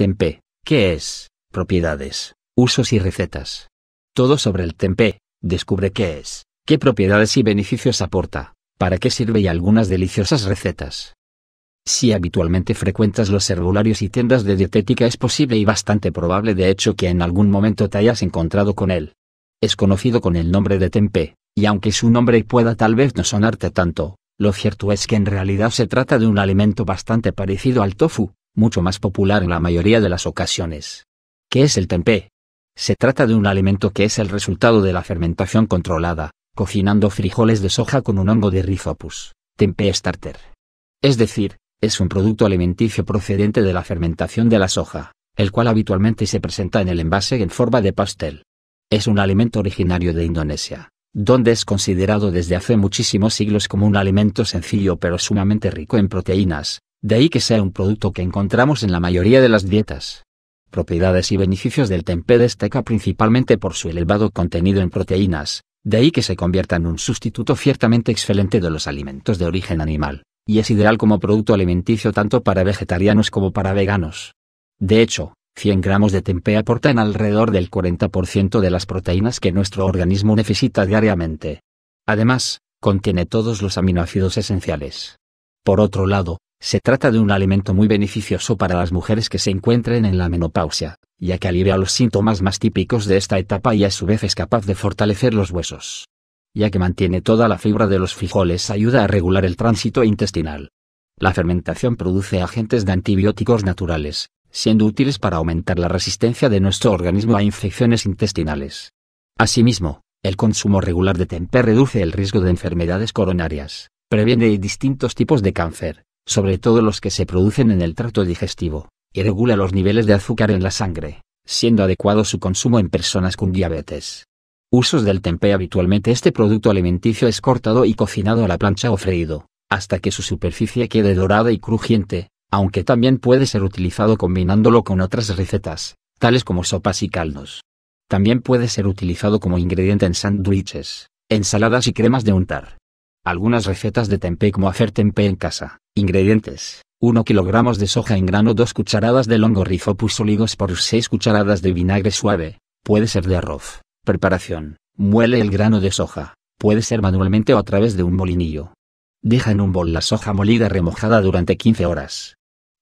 Tempe, ¿Qué es? Propiedades, usos y recetas. Todo sobre el tempe. Descubre qué es, qué propiedades y beneficios aporta, para qué sirve y algunas deliciosas recetas. Si habitualmente frecuentas los herbolarios y tiendas de dietética es posible y bastante probable de hecho que en algún momento te hayas encontrado con él. Es conocido con el nombre de tempe y aunque su nombre pueda tal vez no sonarte tanto, lo cierto es que en realidad se trata de un alimento bastante parecido al tofu, mucho más popular en la mayoría de las ocasiones. ¿Qué es el tempeh? Se trata de un alimento que es el resultado de la fermentación controlada, cocinando frijoles de soja con un hongo de rizopus, tempeh starter. Es decir, es un producto alimenticio procedente de la fermentación de la soja, el cual habitualmente se presenta en el envase en forma de pastel. Es un alimento originario de Indonesia, donde es considerado desde hace muchísimos siglos como un alimento sencillo pero sumamente rico en proteínas, de ahí que sea un producto que encontramos en la mayoría de las dietas. Propiedades y beneficios del tempeh destaca principalmente por su elevado contenido en proteínas, de ahí que se convierta en un sustituto ciertamente excelente de los alimentos de origen animal, y es ideal como producto alimenticio tanto para vegetarianos como para veganos. De hecho, 100 gramos de tempé aportan alrededor del 40% de las proteínas que nuestro organismo necesita diariamente. Además, contiene todos los aminoácidos esenciales. Por otro lado, se trata de un alimento muy beneficioso para las mujeres que se encuentren en la menopausia, ya que alivia los síntomas más típicos de esta etapa y a su vez es capaz de fortalecer los huesos. Ya que mantiene toda la fibra de los frijoles ayuda a regular el tránsito intestinal. La fermentación produce agentes de antibióticos naturales, siendo útiles para aumentar la resistencia de nuestro organismo a infecciones intestinales. Asimismo, el consumo regular de tempeh reduce el riesgo de enfermedades coronarias, previene distintos tipos de cáncer, sobre todo los que se producen en el tracto digestivo, y regula los niveles de azúcar en la sangre, siendo adecuado su consumo en personas con diabetes. Usos del tempeh Habitualmente este producto alimenticio es cortado y cocinado a la plancha o freído, hasta que su superficie quede dorada y crujiente, aunque también puede ser utilizado combinándolo con otras recetas, tales como sopas y caldos. También puede ser utilizado como ingrediente en sándwiches, ensaladas y cremas de untar. Algunas recetas de tempeh como hacer tempeh en casa Ingredientes. 1 kg de soja en grano 2 cucharadas de longo rizopus oligos por 6 cucharadas de vinagre suave, puede ser de arroz. Preparación. Muele el grano de soja, puede ser manualmente o a través de un molinillo. Deja en un bol la soja molida remojada durante 15 horas.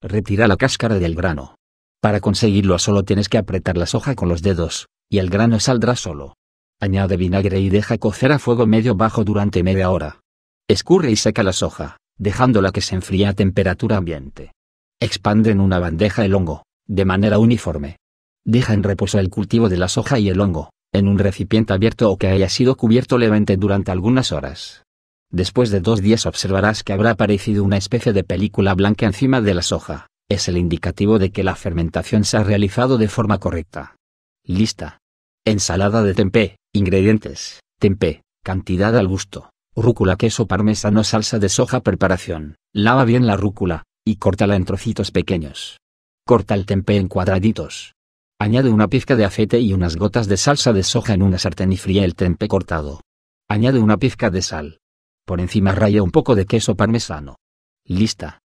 Retira la cáscara del grano. Para conseguirlo solo tienes que apretar la soja con los dedos, y el grano saldrá solo. Añade vinagre y deja cocer a fuego medio bajo durante media hora. Escurre y seca la soja dejándola que se enfríe a temperatura ambiente. Expande en una bandeja el hongo, de manera uniforme. Deja en reposo el cultivo de la soja y el hongo, en un recipiente abierto o que haya sido cubierto levemente durante algunas horas. Después de dos días observarás que habrá aparecido una especie de película blanca encima de la soja, es el indicativo de que la fermentación se ha realizado de forma correcta. Lista. Ensalada de tempé. ingredientes, Tempé. cantidad al gusto, Rúcula queso parmesano salsa de soja preparación. Lava bien la rúcula, y córtala en trocitos pequeños. Corta el tempeh en cuadraditos. Añade una pizca de aceite y unas gotas de salsa de soja en una sartén y fríe el tempeh cortado. Añade una pizca de sal. Por encima raya un poco de queso parmesano. Lista.